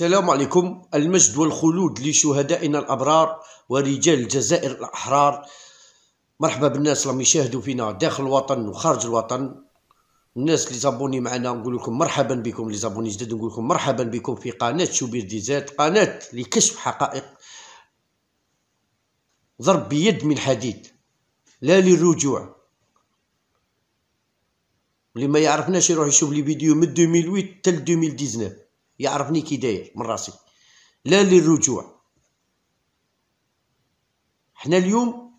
السلام عليكم المجد والخلود لشهدائنا الأبرار ورجال الجزائر الأحرار مرحبا بالناس اللي يشاهدوا فينا داخل الوطن وخارج الوطن الناس اللي زابوني معنا نقول لكم مرحبا بكم اللي زابوني جدد نقول لكم مرحبا بكم في قناة شوبير ديزات قناة لكشف حقائق ضرب بيد من حديد لا للرجوع اللي ما يعرفناش يروح يشوف لي فيديو من 2008 حتى 2019 يعرفني كي داير من راسي لا للرجوع حنا اليوم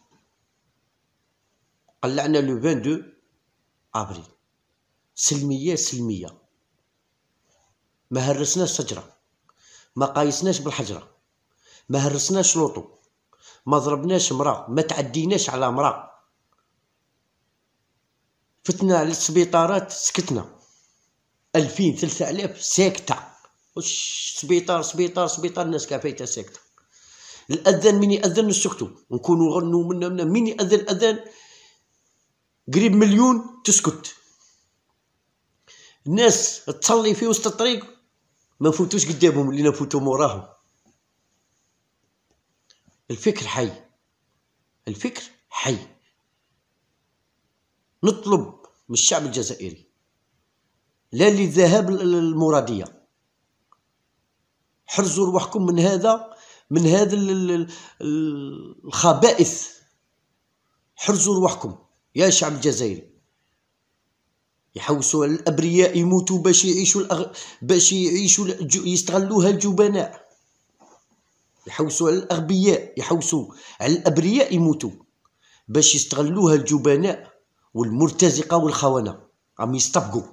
قلعنا لو 22 ابريل سلميه سلميه ما هرسناش شجره ما قايسناش بالحجره ما هرسناش لوطو ما ضربناش مرا ما تعديناش على مرا فتنا للسبيطارات سكتنا ألفين ثلاثة ألاف ساكته سبيطار سبيطار سبيطار الناس كاع فايته ساكته الاذان من ياذن نسكتوا نكونو غنوا منا منا من ياذن الاذان قريب مليون تسكت الناس تصلي في وسط الطريق ما نفوتوش قدامهم اللي نفوتو موراهم الفكر حي الفكر حي نطلب من الشعب الجزائري لا للذهاب للمراديه حرزوا رواحكم من هذا من هذا الخبائث حرزوا رواحكم يا شعب الجزائري يحوسوا على الابرياء يموتوا باش يعيشوا الأغ... باش يعيشوا يستغلوها الجبناء يحوسوا على الاغبياء يحوسوا على الابرياء يموتوا باش يستغلوها الجبناء والمرتزقه والخونه عم يستبقوا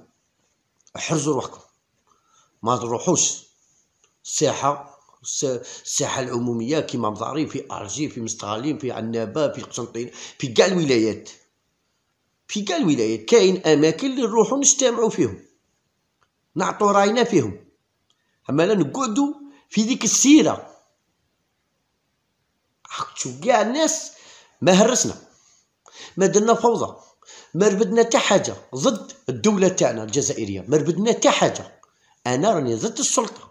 احرزوا روحكم ما تروحوش الساحه الساحه العموميه كيما مضاري في ارجي في مستغالين في عنابه في قسنطين في كاع الولايات في كاع الولايات كاين اماكن اللي نروحو نجتمعو فيهم نعطو راينا فيهم اما لا نقعدو في ديك السيره حق تشوف كاع الناس ما هرسنا ما درنا فوضى ما ربدنا حتى حاجه ضد الدوله تاعنا الجزائريه ما ربدنا حتى حاجه انا راني ضد السلطه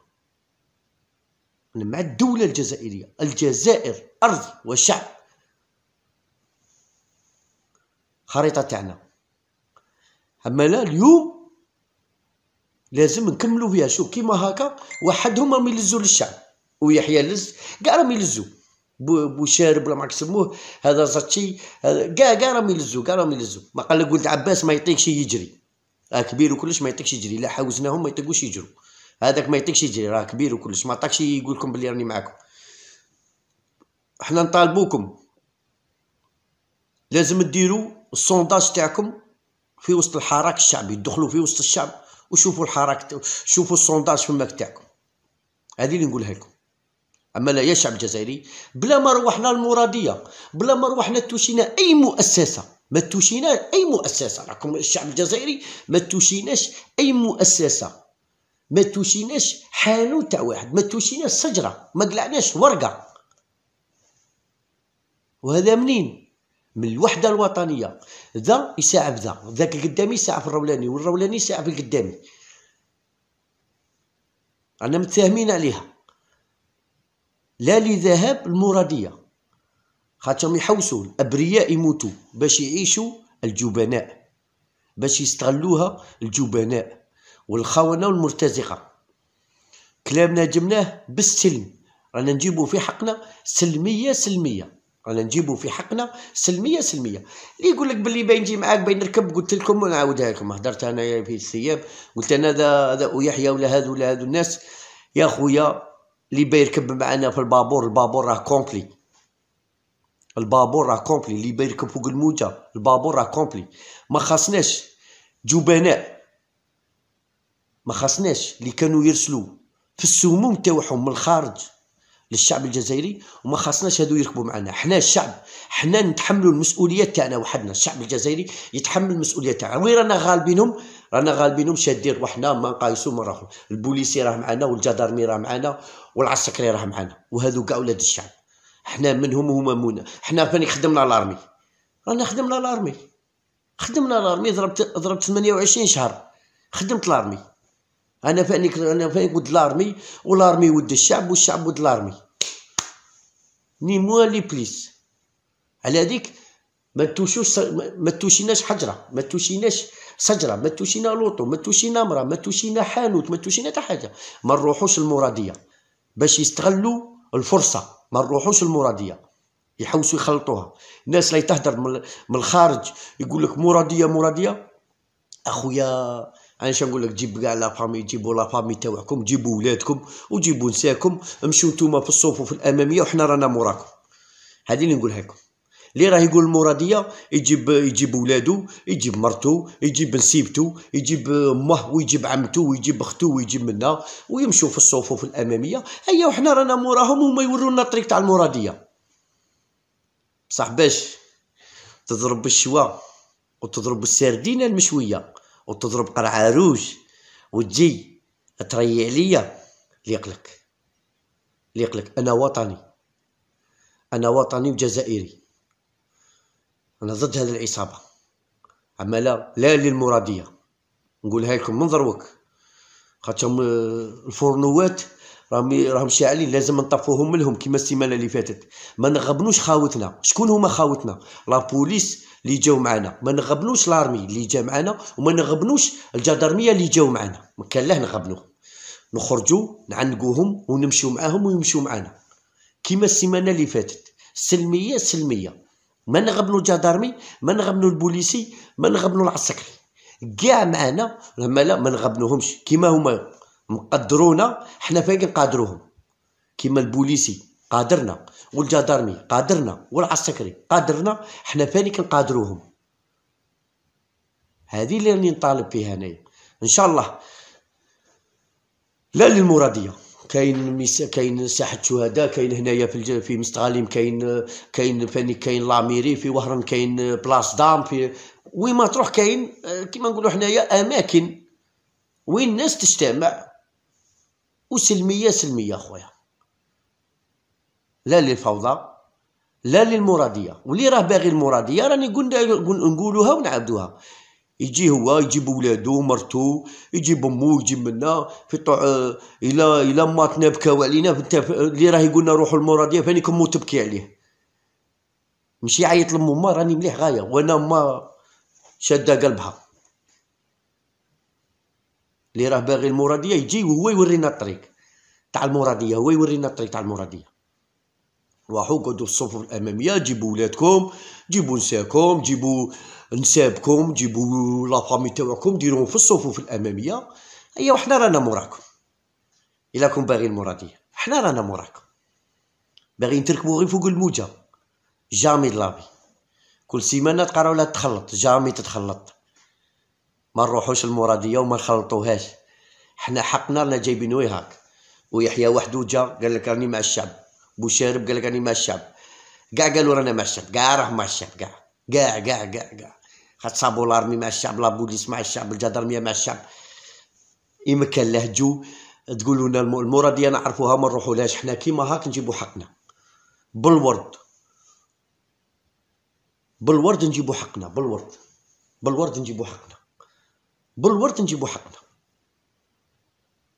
مع الدولة الجزائرية الجزائر أرض وشعب خريطة تاعنا أما لا اليوم لازم نكملوا فيها شوف كيما هكا وحدهم راهم يلزوا للشعب ويحيى لز كاع راهم يلزوا بوشارب ولا ما يسموه هذا زاتشي كاع كاع راهم يلزوا كاع راهم يلزوا ما قال لك ولد عباس ما يطيقش يجري راه كبير وكلش ما يطيقش يجري لا حاوزناهم ما يطيقوش يجروا هذاك ما يعطيكش يجري راه كبير وكلش ما عطاكش يقول لكم بلي راني معاكم حنا نطالبوكم لازم ديروا السونداج تاعكم في وسط الحراك الشعبي دخلوا في وسط الشعب وشوفوا الحراك شوفوا السونداج في الماك تاعكم هذه اللي نقولها لكم اما لا يا شعب جزائري بلا ما روحنا المراديه بلا ما روحنا توشينا اي مؤسسه ما توشينا اي مؤسسه راكم الشعب الجزائري ما توشيناش اي مؤسسه ما توشيناش حانوت تاع واحد ما توشيناش شجره ما قلعناش ورقه وهذا منين من الوحده الوطنيه ذا يساعد ذا ذاك القدامي يساعد في الرولاني والرولاني يساعد في القدامي انا متفاهمين عليها لا لذهاب المراديه خاطرهم يحوسوا الابرياء يموتوا باش يعيشوا الجبناء باش يستغلوها الجبناء والخونه والمرتزقه كلامنا جبناه بالسلم رانا نجيبو في حقنا سلميه سلميه رانا نجيبو في حقنا سلميه سلميه اللي يقول لك باللي باين نجي معاك باين نركب قلت لكم ونعاودها لكم هضرت انا في الثياب قلت انا هذا هذا يحيى ولا هذا ولا هذو الناس يا خويا اللي بيركب معنا في البابور البابور راه كومبلي البابور راه كومبلي اللي بيركب فوق الموجه البابور راه كومبلي ما خاصناش جبناء ما خاصناش اللي كانوا يرسلوا في السموم تاعهم من الخارج للشعب الجزائري وما خاصناش هادو يركبوا معنا حنا الشعب حنا نتحملوا المسؤوليه تاعنا وحدنا الشعب الجزائري يتحمل المسؤوليه تاعنا وين رانا غالبينهم رانا غالبينهم شادين روحنا ما نقايسو ما راهم البوليسي راه معنا والجدارمي راه معنا والعسكري راه معنا وهادو كاع ولاد الشعب حنا منهم هما مونا حنا فاني خدمنا لارمي رانا خدمنا لارمي خدمنا لارمي ضربت ضربت 28 شهر خدمت لارمي انا فانيك انا فانيك ود لارمي ولارمي ود الشعب والشعب ود لارمي ني موا لي بليس على هذيك ما توشوش ما توشيناش حجره ما توشيناش شجره ما توشينا لوطو ما توشينا مرا ما توشينا حانوت ما توشينا حتى حاجه ما نروحوش المراديه باش يستغلوا الفرصه ما نروحوش المراديه يحوسوا يخلطوها الناس اللي تهدر من الخارج يقول لك مراديه مراديه اخويا انا شنو نقول لك جيب كاع لا فامي جيبوا لا فامي تاعكم جيبوا ولادكم وجيبوا نساكم مشيو نتوما في الصفوف الاماميه وحنا رانا موراكم هذه اللي نقولها لكم اللي راه يقول المراديه يجيب يجيب ولادو يجيب مرتو يجيب نسيبتو يجيب امه ويجيب عمتو ويجيب اختو ويجيب منا ويمشوا في الصفوف الاماميه هيا وحنا رانا موراهم وما يورونا الطريق تاع المراديه بصح باش تضرب بالشوا وتضرب السردينه المشويه وتضرب قرعه روج وتجي تريع ليا ليقلك ليقلك انا وطني انا وطني وجزائري انا ضد هذه العصابه اما لا للمراديه نقولها لكم من ضروك خاطر الفرنوات راهم راهم شاعلين لازم نطفوهم منهم كما السيمانه اللي فاتت ما نغبنوش خاوتنا شكون هما خاوتنا لا بوليس اللي جاو معنا ما نغبنوش لارمي اللي جا معنا وما نغبنوش الجدرميه اللي جاو معنا ما كان لا نغبنو نخرجوا نعنقوهم ونمشيو معاهم ويمشيو معنا كما السيمانه اللي فاتت سلميه سلميه ما نغبنو الجدرمي ما نغبنو البوليسي ما نغبنو العسكري كاع معانا ما لا ما نغبنوهمش كيما هما مقدرونا حنا فين قادروهم كيما البوليسي قادرنا والجدارمي قادرنا والعسكري قادرنا حنا فين كنقادروهم هذه اللي راني نطالب فيها انايا ان شاء الله لا للمراديه كاين ميس... كاين ساحه شهداء كاين هنايا في الج... في مستغاليم كاين كاين فاني كاين لاميري في وهران كاين بلاص دام في وين ما تروح كاين آه، كيما نقولوا حنايا اماكن وين الناس تجتمع وسلميه سلميه خويا لا للفوضى لا للمراديه واللي راه باغي المراديه راني نقولوها ونعبدوها يجي هو يجيب ولادو مرتو يجيب امو يجيب منا في طوع الى الى ماتنا بكاو علينا اللي راه يقولنا روحوا المراديه فاني كمو تبكي عليه مشي عيط لماما راني مليح غايه وانا ما شاده قلبها اللي راه باغي المراديه يجي وهو يورينا الطريق تاع المراديه هو يورينا الطريق تاع المراديه روحوا قعدوا في الصفوف الاماميه جيبوا ولادكم جيبوا نساكم جيبوا نسابكم جيبوا لا فامي تاعكم ديروهم في الصفوف الاماميه هيا وحنا رانا موراكم الا كون باغي المراديه حنا رانا موراكم باغيين تركبوا غير فوق الموجه جامي دلافي كل سيمانه تقراو لا تخلط جامي تتخلط ما نروحوش المراديه وما نخلطوهاش حنا حقنا رانا جايبينوه هاك ويحيى وحده جا قال لك راني مع الشعب بوشارب قال لك راني مع الشعب كاع قالوا رانا مع الشعب كاع راه مع الشعب كاع كاع كاع كاع كاع خاط صابو لارمي مع الشعب لابوليس مع الشعب الجدرميه مع الشعب يمكن له لهجو تقولوا لنا المراديه نعرفوها ما نروحولهاش حنا كيما هاك نجيبوا حقنا بالورد بالورد نجيبوا حقنا بالورد بالورد نجيبوا حقنا بالورط نجيبو حقنا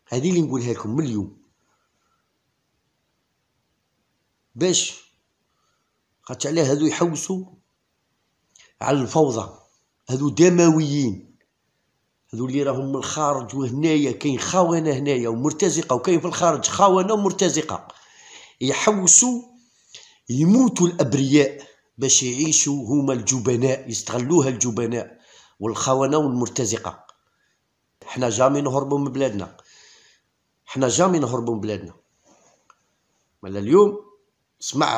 هذه اللي نقولها لكم من اليوم باش خاطش علاه هذو يحوسوا على الفوضى هذو دمويين هذو اللي راهم من الخارج وهنايا كاين خونه هنايا ومرتزقه وكاين في الخارج خونه ومرتزقه يحوسوا يموتوا الابرياء باش يعيشوا هما الجبناء يستغلوها الجبناء والخونه والمرتزقه حنا جامي نهربوا من بلادنا حنا جامي نهربوا من بلادنا مالا اليوم اسمع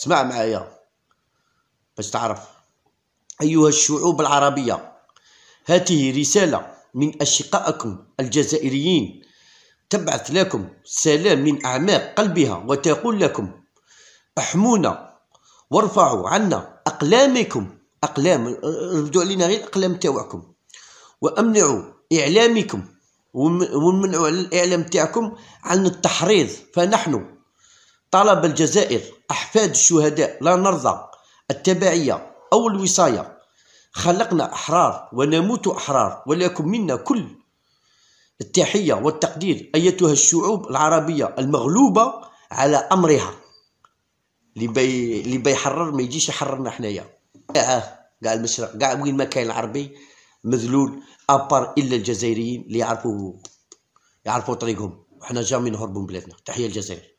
اسمع معايا باش تعرف ايها الشعوب العربيه هذه رساله من اشقائكم الجزائريين تبعث لكم سلام من اعماق قلبها وتقول لكم احمونا وارفعوا عنا اقلامكم اقلام ردوا علينا غير الاقلام تاعكم وأمنعوا إعلامكم ومنعوا الإعلام تاعكم عن التحريض فنحن طلب الجزائر أحفاد الشهداء لا نرضى التبعية أو الوصاية خلقنا أحرار ونموت أحرار ولكم منا كل التحية والتقدير أيتها الشعوب العربية المغلوبة على أمرها اللي بيحرر ما يجيش يحررنا حنايا آه، قاع كاع المشرق كاع وين ما كاين العربي مذلول ابار الا الجزائريين اللي يعرفوا يعرفوا طريقهم وحنا جامي نهربوا من بلادنا تحيه الجزائر